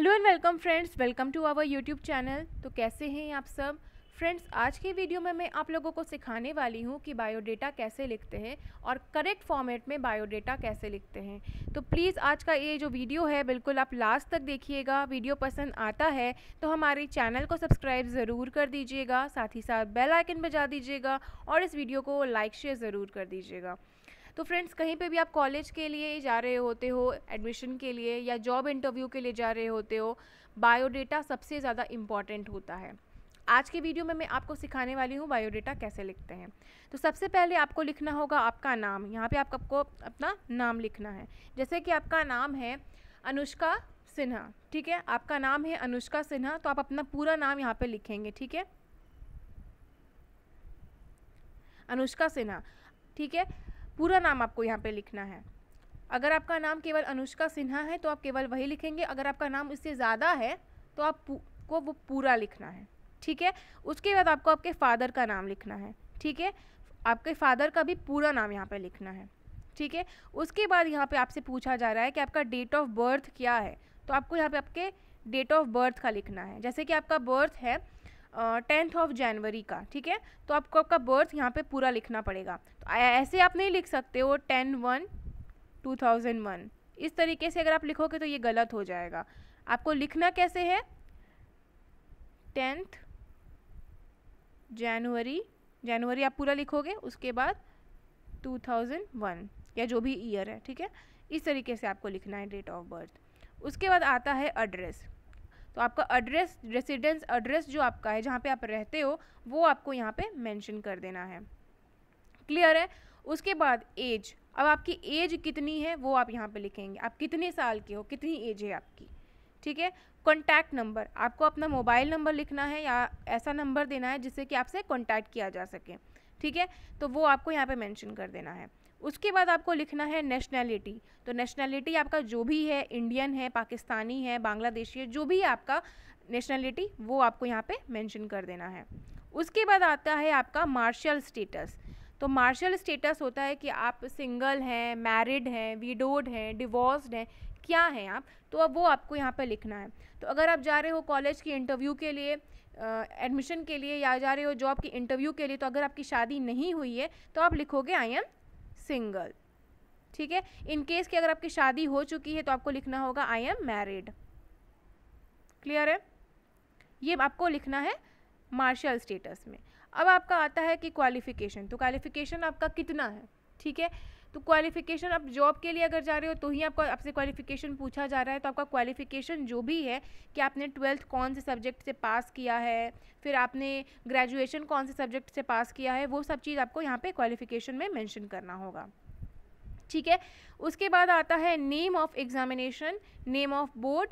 hello and welcome friends welcome to our YouTube channel तो कैसे हैं आप सब फ्रेंड्स आज की वीडियो में मैं आप लोगों को सिखाने वाली हूँ कि बायोडेटा कैसे लिखते हैं और करेक्ट फॉर्मेट में बायोडेटा कैसे लिखते हैं तो प्लीज़ आज का ये जो वीडियो है बिल्कुल आप लास्ट तक देखिएगा वीडियो पसंद आता है तो हमारे चैनल को सब्सक्राइब ज़रूर कर दीजिएगा साथ ही साथ बेल आइकन बजा दीजिएगा और इस वीडियो को लाइक शेयर ज़रूर कर दीजिएगा तो फ्रेंड्स कहीं पे भी आप कॉलेज के लिए जा रहे होते हो एडमिशन के लिए या जॉब इंटरव्यू के लिए जा रहे होते हो बायोडेटा सबसे ज़्यादा इम्पॉर्टेंट होता है आज के वीडियो में मैं आपको सिखाने वाली हूँ बायोडेटा कैसे लिखते हैं तो सबसे पहले आपको लिखना होगा आपका नाम यहाँ पे आप आपको अपना नाम लिखना है जैसे कि आपका नाम है अनुष्का सिन्हा ठीक है आपका नाम है अनुष्का सिन्हा तो आप अपना पूरा नाम यहाँ पे लिखेंगे ठीक है अनुष्का सिन्हा ठीक है पूरा नाम आपको यहाँ पे लिखना है अगर आपका नाम केवल अनुष्का सिन्हा है तो आप केवल वही लिखेंगे अगर आपका नाम इससे ज़्यादा है तो आप को वो पूरा लिखना है ठीक है उसके बाद आपको आपके फादर का नाम लिखना है ठीक है आपके फादर का भी पूरा नाम यहाँ पर लिखना है ठीक है उसके बाद यहाँ पर आपसे पूछा जा रहा है कि आपका डेट ऑफ बर्थ क्या है तो आपको यहाँ पर आपके डेट ऑफ बर्थ का लिखना है जैसे कि आपका बर्थ है टेंथ ऑफ जनवरी का ठीक है तो आपको आपका बर्थ यहाँ पे पूरा लिखना पड़ेगा तो ऐसे आप नहीं लिख सकते हो ten one two thousand one इस तरीके से अगर आप लिखोगे तो ये गलत हो जाएगा आपको लिखना कैसे है टेंथ जनवरी जनवरी आप पूरा लिखोगे उसके बाद टू थाउजेंड वन या जो भी ईयर है ठीक है इस तरीके से आपको लिखना है डेट ऑफ बर्थ उसके बाद आता है एड्रेस तो आपका एड्रेस रेसिडेंस एड्रेस जो आपका है जहाँ पे आप रहते हो वो आपको यहाँ पे मेंशन कर देना है क्लियर है उसके बाद एज अब आपकी एज कितनी है वो आप यहाँ पे लिखेंगे आप कितने साल के हो कितनी एज है आपकी ठीक है कॉन्टैक्ट नंबर आपको अपना मोबाइल नंबर लिखना है या ऐसा नंबर देना है जिससे कि आपसे कॉन्टैक्ट किया जा सके ठीक है तो वो आपको यहाँ पे मेंशन कर देना है उसके बाद आपको लिखना है नेशनैलिटी तो नेशनैलिटी आपका जो भी है इंडियन है पाकिस्तानी है बांग्लादेशी है जो भी आपका नेशनैलिटी वो आपको यहाँ पे मेंशन कर देना है उसके बाद आता है आपका मार्शल स्टेटस तो मार्शल स्टेटस होता है कि आप सिंगल हैं मैरिड हैं विडोड हैं डिवोर्स हैं क्या हैं आप तो अब वो आपको यहाँ पर लिखना है तो अगर आप जा रहे हो कॉलेज की इंटरव्यू के लिए एडमिशन के लिए या जा रहे हो जॉब की इंटरव्यू के लिए तो अगर आपकी शादी नहीं हुई है तो आप लिखोगे आई एम सिंगल ठीक है इन केस कि अगर आपकी शादी हो चुकी है तो आपको लिखना होगा आई एम मैरिड क्लियर है ये आपको लिखना है मार्शल स्टेटस में अब आपका आता है कि क्वालिफिकेशन तो क्वालिफिकेशन आपका कितना है ठीक है तो क्वालिफिकेशन आप जॉब के लिए अगर जा रहे हो तो ही आपको आपसे क्वालिफिकेशन पूछा जा रहा है तो आपका क्वालिफिकेशन जो भी है कि आपने ट्वेल्थ कौन से सब्जेक्ट से पास किया है फिर आपने ग्रेजुएशन कौन से सब्जेक्ट से पास किया है वो सब चीज़ आपको यहाँ पर क्वालिफिकेशन में मैंशन करना होगा ठीक है उसके बाद आता है name of examination name of board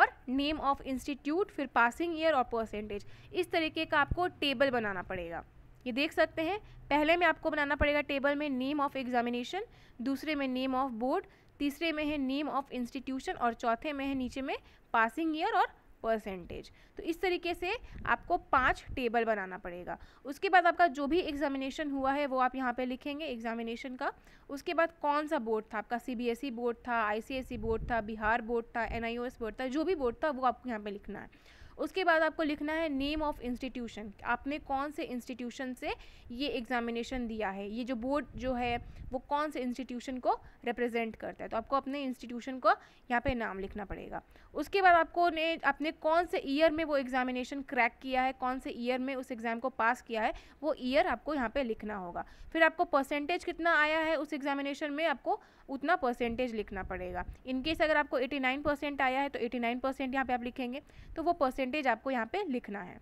और नेम ऑफ इंस्टीट्यूट फिर पासिंग ईयर और परसेंटेज इस तरीके का आपको टेबल बनाना पड़ेगा ये देख सकते हैं पहले में आपको बनाना पड़ेगा टेबल में नेम ऑफ़ एग्जामिनेशन दूसरे में नेम ऑफ़ बोर्ड तीसरे में है नेम ऑफ़ इंस्टीट्यूशन और चौथे में है नीचे में पासिंग ईयर और परसेंटेज तो इस तरीके से आपको पांच टेबल बनाना पड़ेगा उसके बाद आपका जो भी एग्जामिनेशन हुआ है वो आप यहाँ पे लिखेंगे एग्जामिनेशन का उसके बाद कौन सा बोर्ड था आपका सीबीएसई बोर्ड था आईसीएसई बोर्ड था बिहार बोर्ड था एनआईओएस बोर्ड था जो भी बोर्ड था वो आपको यहाँ पर लिखना है उसके बाद आपको लिखना है नेम ऑफ इंस्टीट्यूशन आपने कौन से इंस्टीट्यूशन से ये एग्जामिनेशन दिया है ये जो बोर्ड जो है वो कौन से इंस्टीट्यूशन को रिप्रेजेंट करता है तो आपको अपने इंस्टीट्यूशन को यहाँ पे नाम लिखना पड़ेगा उसके बाद आपको ने आपने कौन से ईयर में वो एग्जामिनेशन क्रैक किया है कौन से ईयर में उस एग्ज़ाम को पास किया है वो ईयर आपको यहाँ पे लिखना होगा फिर आपको परसेंटेज कितना आया है उस एग्जामिनेशन में आपको उतना परसेंटेज लिखना पड़ेगा इनकेस अगर आपको एटी परसेंट आया है तो नाइन परसेंट यहाँ पे आप लिखेंगे तो वो परसेंट परसेंटेज आपको यहाँ पे लिखना है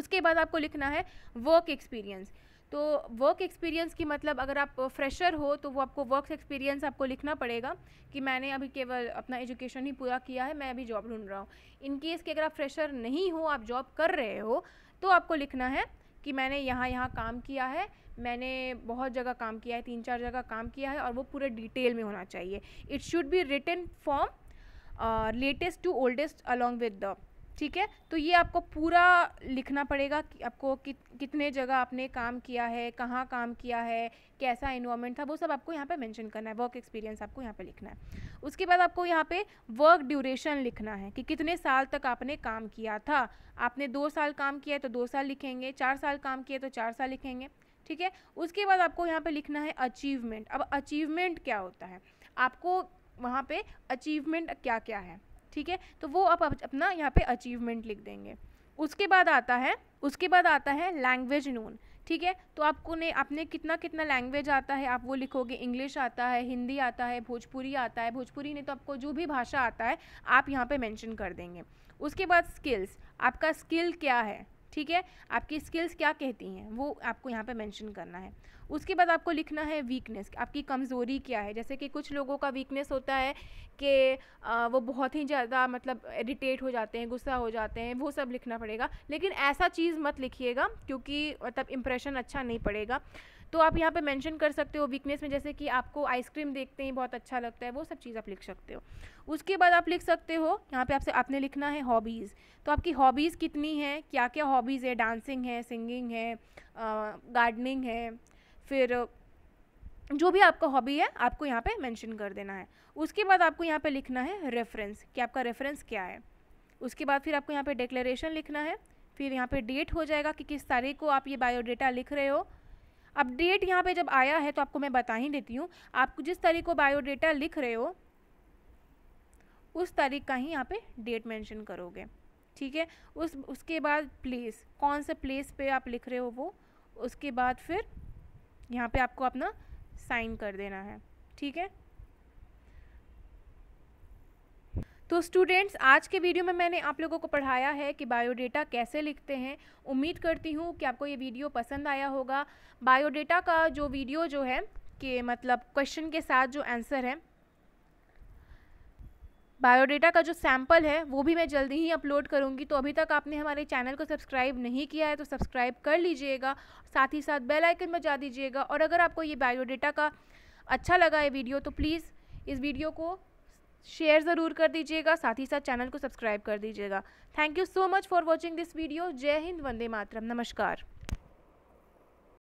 उसके बाद आपको लिखना है वर्क एक्सपीरियंस तो वर्क एक्सपीरियंस की मतलब अगर आप फ्रेशर हो तो वो आपको वर्क एक्सपीरियंस आपको लिखना पड़ेगा कि मैंने अभी केवल अपना एजुकेशन ही पूरा किया है मैं अभी जॉब ढूंढ रहा हूँ इनकेस कि अगर आप फ्रेशर नहीं हो आप जॉब कर रहे हो तो आपको लिखना है कि मैंने यहाँ यहाँ काम किया है मैंने बहुत जगह काम किया है तीन चार जगह काम किया है और वो पूरे डिटेल में होना चाहिए it should be written from latest to oldest along with the ठीक है तो ये आपको पूरा लिखना पड़ेगा कि आपको कि, कितने जगह आपने काम किया है कहाँ काम किया है कैसा इन्वायरमेंट था वो सब आपको यहाँ पे मेंशन करना है वर्क एक्सपीरियंस आपको यहाँ पे लिखना है उसके बाद आपको यहाँ पे वर्क ड्यूरेशन लिखना है कि कितने साल तक आपने काम किया था आपने दो साल काम किया है तो दो साल लिखेंगे चार साल काम किया तो चार साल लिखेंगे ठीक है उसके बाद आपको यहाँ पर लिखना है अचीवमेंट अब अचीवमेंट क्या होता है आपको वहाँ पर अचीवमेंट क्या क्या है ठीक है तो वो आप अपना यहाँ पे अचीवमेंट लिख देंगे उसके बाद आता है उसके बाद आता है लैंग्वेज नून ठीक है तो आपको ने आपने कितना कितना लैंग्वेज आता है आप वो लिखोगे इंग्लिश आता है हिंदी आता है भोजपुरी आता है भोजपुरी नहीं तो आपको जो भी भाषा आता है आप यहाँ पे मेंशन कर देंगे उसके बाद स्किल्स आपका स्किल क्या है ठीक है आपकी स्किल्स क्या कहती हैं वो आपको यहाँ पे मेंशन करना है उसके बाद आपको लिखना है वीकनेस आपकी कमज़ोरी क्या है जैसे कि कुछ लोगों का वीकनेस होता है कि वो बहुत ही ज़्यादा मतलब इरीटेट हो जाते हैं गुस्सा हो जाते हैं वो सब लिखना पड़ेगा लेकिन ऐसा चीज़ मत लिखिएगा क्योंकि मतलब इम्प्रेशन अच्छा नहीं पड़ेगा तो आप यहाँ पे मेंशन कर सकते हो वीकनेस में जैसे कि आपको आइसक्रीम देखते ही बहुत अच्छा लगता है वो सब चीज़ आप लिख सकते हो उसके बाद आप लिख सकते हो यहाँ पे आपसे आपने लिखना है हॉबीज़ तो आपकी हॉबीज़ कितनी है क्या क्या हॉबीज़ है डांसिंग है सिंगिंग है गार्डनिंग है फिर जो भी आपका हॉबी है आपको यहाँ पे मेंशन कर देना है उसके बाद आपको यहाँ पे लिखना है रेफरेंस कि आपका रेफरेंस क्या है उसके बाद फिर आपको यहाँ पे डिक्लेरेशन लिखना है फिर यहाँ पे डेट हो जाएगा कि किस तारीख को आप ये बायोडेटा लिख रहे हो अपडेट यहाँ पे जब आया है तो आपको मैं बता ही देती हूँ आप जिस तारीख को बायोडेटा लिख रहे हो उस तारीख का ही यहाँ पे डेट मेंशन करोगे ठीक है उस उसके बाद प्लेस कौन से प्लेस पे आप लिख रहे हो वो उसके बाद फिर यहाँ पे आपको अपना साइन कर देना है ठीक है तो स्टूडेंट्स आज के वीडियो में मैंने आप लोगों को पढ़ाया है कि बायोडेटा कैसे लिखते हैं उम्मीद करती हूँ कि आपको ये वीडियो पसंद आया होगा बायोडेटा का जो वीडियो जो है कि मतलब क्वेश्चन के साथ जो आंसर है बायोडेटा का जो सैम्पल है वो भी मैं जल्दी ही अपलोड करूँगी तो अभी तक आपने हमारे चैनल को सब्सक्राइब नहीं किया है तो सब्सक्राइब कर लीजिएगा साथ ही साथ बेल आइकन बजा दीजिएगा और अगर आपको ये बायोडेटा का अच्छा लगा ये वीडियो तो प्लीज़ इस वीडियो को शेयर ज़रूर कर दीजिएगा साथ ही साथ चैनल को सब्सक्राइब कर दीजिएगा thank you so much for watching this video जय हिंद वंदे मातरम नमस्कार